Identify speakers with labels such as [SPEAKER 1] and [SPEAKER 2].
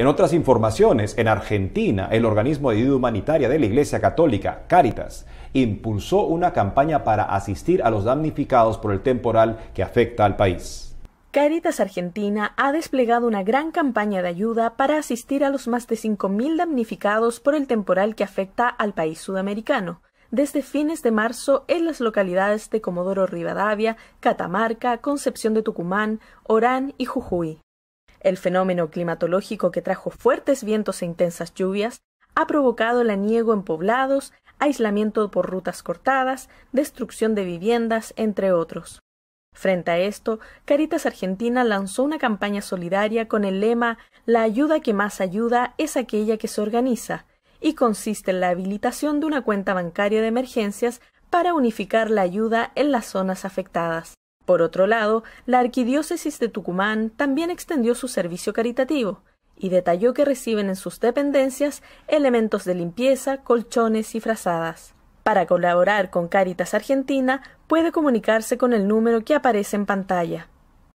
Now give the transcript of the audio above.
[SPEAKER 1] En otras informaciones, en Argentina, el organismo de ayuda humanitaria de la Iglesia Católica, Cáritas, impulsó una campaña para asistir a los damnificados por el temporal que afecta al país.
[SPEAKER 2] Cáritas Argentina ha desplegado una gran campaña de ayuda para asistir a los más de 5.000 damnificados por el temporal que afecta al país sudamericano desde fines de marzo en las localidades de Comodoro Rivadavia, Catamarca, Concepción de Tucumán, Orán y Jujuy. El fenómeno climatológico que trajo fuertes vientos e intensas lluvias ha provocado laniego en poblados, aislamiento por rutas cortadas, destrucción de viviendas, entre otros. Frente a esto, Caritas Argentina lanzó una campaña solidaria con el lema La ayuda que más ayuda es aquella que se organiza, y consiste en la habilitación de una cuenta bancaria de emergencias para unificar la ayuda en las zonas afectadas. Por otro lado, la Arquidiócesis de Tucumán también extendió su servicio caritativo y detalló que reciben en sus dependencias elementos de limpieza, colchones y frazadas. Para colaborar con Caritas Argentina, puede comunicarse con el número que aparece en pantalla.